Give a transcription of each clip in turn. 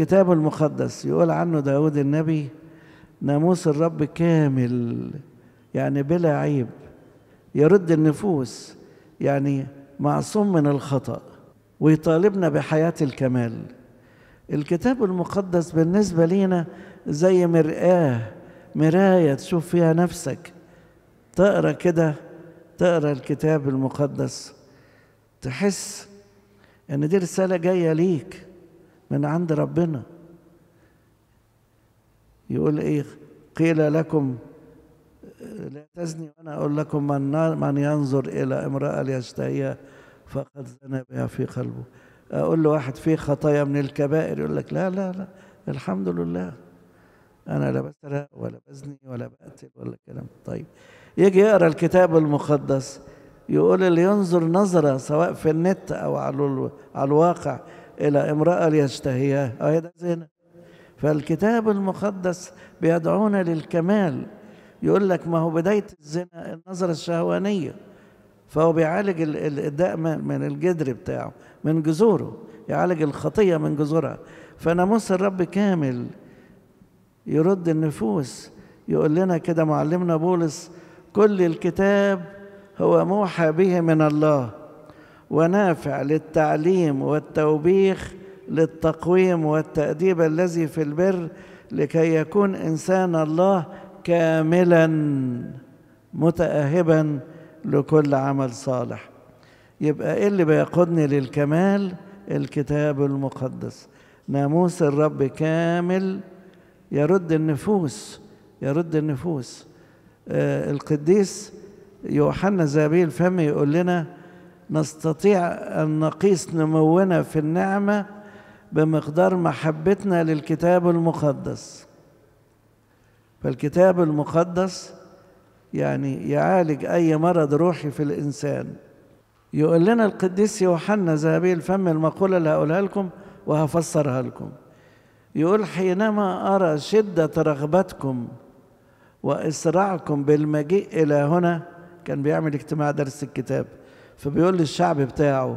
الكتاب المقدس يقول عنه داود النبي ناموس الرب كامل يعني بلا عيب يرد النفوس يعني معصوم من الخطأ ويطالبنا بحياة الكمال الكتاب المقدس بالنسبة لينا زي مرآة مراية تشوف فيها نفسك تقرأ كده تقرأ الكتاب المقدس تحس ان دي رسالة جاية ليك من عند ربنا يقول ايه قيل لكم لا تزني وانا اقول لكم من من ينظر الى امراه ليشتهيها فقد زنى بها في قلبه اقول له واحد فيه خطايا من الكبائر يقول لك لا لا لا الحمد لله انا لا بسرق ولا بزني ولا بقتل ولا كلام طيب يجي يقرا الكتاب المقدس يقول اللي ينظر نظره سواء في النت او على على الواقع إلى امرأة ليشتهيها أهي ده زنا فالكتاب المقدس بيدعونا للكمال يقول لك ما هو بداية الزنا النظرة الشهوانية فهو بيعالج الداء من الجدر بتاعه من جذوره يعالج الخطية من جذورها فناموس الرب كامل يرد النفوس يقول لنا كده معلمنا بولس كل الكتاب هو موحى به من الله ونافع للتعليم والتوبيخ للتقويم والتأديب الذي في البر لكي يكون إنسان الله كاملا متأهبا لكل عمل صالح يبقى إيه اللي بيقودني للكمال الكتاب المقدس ناموس الرب كامل يرد النفوس يرد النفوس آه القديس يوحنا زابيل فمي يقول لنا نستطيع أن نقيس نمونا في النعمة بمقدار محبتنا للكتاب المقدس فالكتاب المقدس يعني يعالج أي مرض روحي في الإنسان يقول لنا القديس يوحنا ذهبي الفم المقولة اللي هقولها لكم وهفسرها لكم يقول حينما أرى شدة رغبتكم وإسراعكم بالمجيء إلى هنا كان بيعمل اجتماع درس الكتاب فبيقول للشعب بتاعه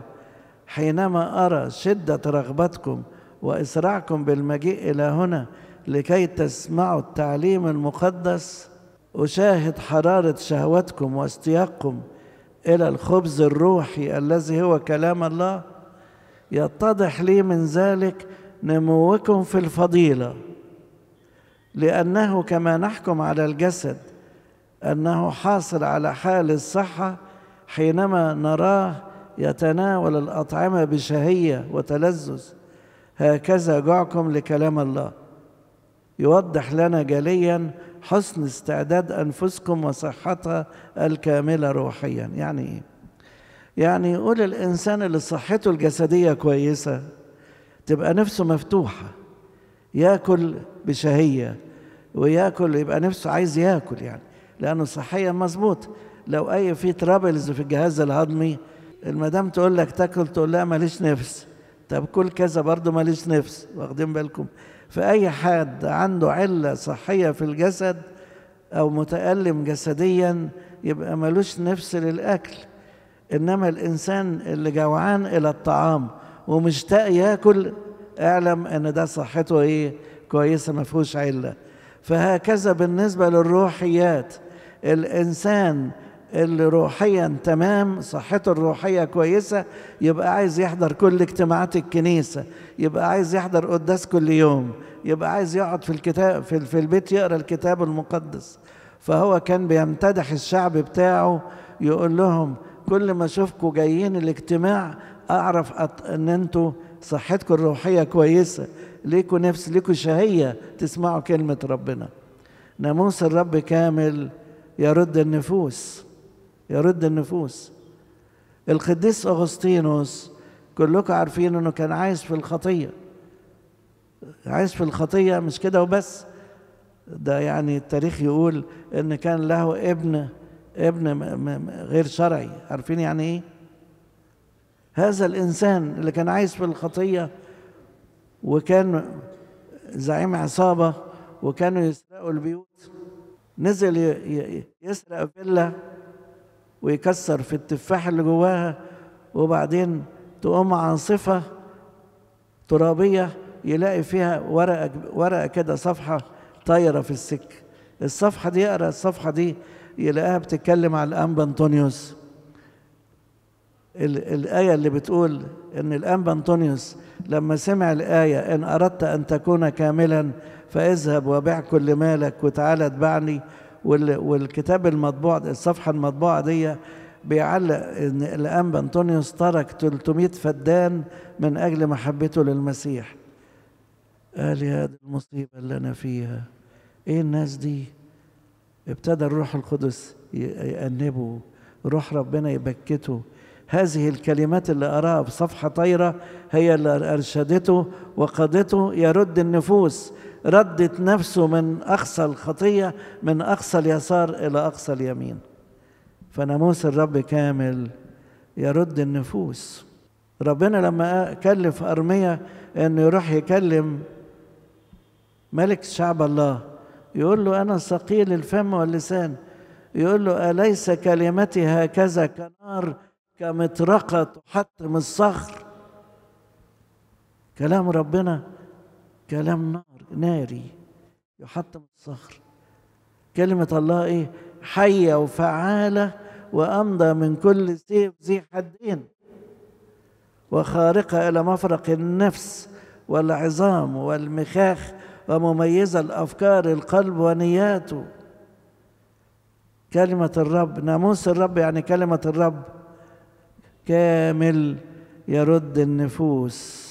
حينما أرى شدة رغبتكم وإسراعكم بالمجيء إلى هنا لكي تسمعوا التعليم المقدس أشاهد حرارة شهوتكم واشتياقكم إلى الخبز الروحي الذي هو كلام الله يتضح لي من ذلك نموكم في الفضيلة لأنه كما نحكم على الجسد أنه حاصل على حال الصحة حينما نراه يتناول الأطعمة بشهية وتلذذ هكذا جعكم لكلام الله يوضح لنا جليا حسن استعداد أنفسكم وصحتها الكاملة روحيا يعني إيه؟ يعني يقول الإنسان اللي صحته الجسدية كويسة تبقى نفسه مفتوحة ياكل بشهية وياكل يبقى نفسه عايز ياكل يعني لأنه صحيا مظبوط لو اي في ترابلز في الجهاز الهضمي المدام تقول لك تاكل تقول لها ماليش نفس طب كل كذا برضه ماليش نفس واخدين بالكم فاي حد عنده عله صحيه في الجسد او متالم جسديا يبقى ملوش نفس للاكل انما الانسان اللي جوعان الى الطعام ومشتاق ياكل اعلم ان ده صحته ايه كويسه ما فيهوش عله فهكذا بالنسبه للروحيات الانسان اللي روحيا تمام صحته الروحية كويسة يبقى عايز يحضر كل اجتماعات الكنيسة يبقى عايز يحضر قداس كل يوم يبقى عايز يقعد في الكتاب في, البيت يقرأ الكتاب المقدس فهو كان بيمتدح الشعب بتاعه يقول لهم كل ما اشوفكم جايين الاجتماع اعرف ان انتوا صحتكم الروحيه كويسه ليكوا نفس ليكوا شهيه تسمعوا كلمه ربنا ناموس الرب كامل يرد النفوس يرد النفوس القديس أغسطينوس كلكم عارفين أنه كان عايز في الخطية عايز في الخطية مش كده وبس ده يعني التاريخ يقول أن كان له ابن ابن غير شرعي عارفين يعني إيه هذا الإنسان اللي كان عايز في الخطية وكان زعيم عصابة وكانوا يسرقوا البيوت نزل يسرق فيلا ويكسر في التفاح اللي جواها وبعدين تقوم عاصفة ترابية يلاقي فيها ورقة ورقة كده صفحة طايرة في السك الصفحة دي يقرأ الصفحة دي يلاقيها بتتكلم على الأنبا أنطونيوس الآية اللي بتقول إن الأنبا أنطونيوس لما سمع الآية إن أردت أن تكون كاملا فاذهب وبيع كل مالك وتعالى اتبعني والكتاب المطبوع الصفحة المطبوعة دي بيعلق ان الانبا انطونيوس ترك 300 فدان من اجل محبته للمسيح قال يا دي المصيبه اللي انا فيها ايه الناس دي ابتدى الروح القدس يأنبه روح ربنا يبكته هذه الكلمات اللي قراها بصفحه طايره هي اللي ارشدته وقادته يرد النفوس ردت نفسه من أقصى الخطية من أقصى اليسار إلى أقصى اليمين فناموس الرب كامل يرد النفوس ربنا لما كلف أرميا أنه يروح يكلم ملك شعب الله يقول له أنا ثقيل الفم واللسان يقول له أليس كلمتي هكذا كنار كمطرقة تحطم الصخر كلام ربنا كلام نار ناري يحطم الصخر كلمة الله إيه حية وفعالة وأمضى من كل سيف ذي حدين وخارقة إلى مفرق النفس والعظام والمخاخ ومميزة الأفكار القلب ونياته كلمة الرب ناموس الرب يعني كلمة الرب كامل يرد النفوس